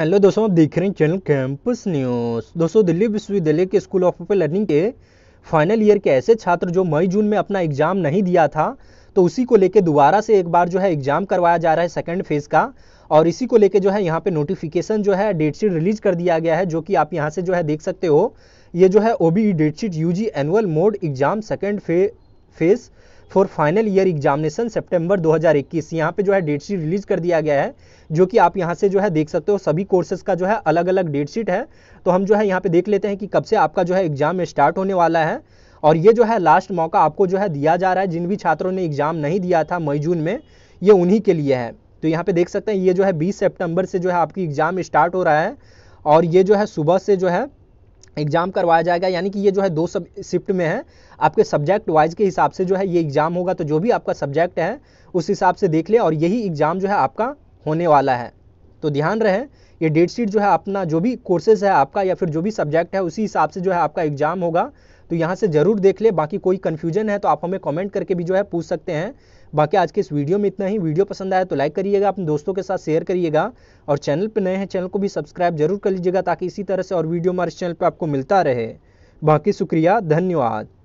hello दोस्तों आप देख रहे हैं चैनल कैंपस न्यूज़ दोस्तों दिल्ली विश्वविद्यालय के स्कूल ऑफ लर्निंग के फाइनल ईयर के ऐसे छात्र जो मई जून में अपना एग्ज़ाम नहीं दिया था तो उसी को लेके दोबारा से एक बार जो है एग्ज़ाम करवाया जा रहा है सेकंड फेज़ का और इसी को लेके जो है यहाँ पे नोटिफिकेशन जो है डेटशीट रिलीज कर दिया गया है जो कि आप यहाँ से जो है देख सकते हो ये जो है O B date sheet U G annual mode exam second फे phase for final year examination September 2021 यहाँ पे जो है डेट शीट रिलीज कर दिया गया है जो कि आप यहाँ से जो है देख सकते हो सभी कोर्सेज का जो है अलग अलग डेट शीट है तो हम जो है यहाँ पे देख लेते हैं कि कब से आपका जो है एग्जाम स्टार्ट होने वाला है और ये जो है लास्ट मौका आपको जो है दिया जा रहा है जिन भी छात्रों ने एग्जाम नहीं दिया था मई जून में ये उन्हीं के लिए है तो यहाँ पे देख सकते हैं ये जो है बीस सेप्टेम्बर से जो है आपकी एग्जाम स्टार्ट हो रहा है और ये जो है सुबह से जो है एग्ज़ाम करवाया जाएगा यानी कि ये जो है दो सब शिफ्ट में है आपके सब्जेक्ट वाइज के हिसाब से जो है ये एग्ज़ाम होगा तो जो भी आपका सब्जेक्ट है उस हिसाब से देख ले और यही एग्ज़ाम जो है आपका होने वाला है तो ध्यान रहे ये डेट शीट जो है अपना जो भी कोर्सेज है आपका या फिर जो भी सब्जेक्ट है उसी हिसाब से जो है आपका एग्ज़ाम होगा तो यहाँ से ज़रूर देख ले बाकी कोई कन्फ्यूजन है तो आप हमें कॉमेंट करके भी जो है पूछ सकते हैं बाकी आज के इस वीडियो में इतना ही वीडियो पसंद आया तो लाइक करिएगा अपने दोस्तों के साथ शेयर करिएगा और चैनल पर नए हैं चैनल को भी सब्सक्राइब जरूर कर लीजिएगा ताकि इसी तरह से और वीडियो हमारे चैनल पर आपको मिलता रहे बाकी शुक्रिया धन्यवाद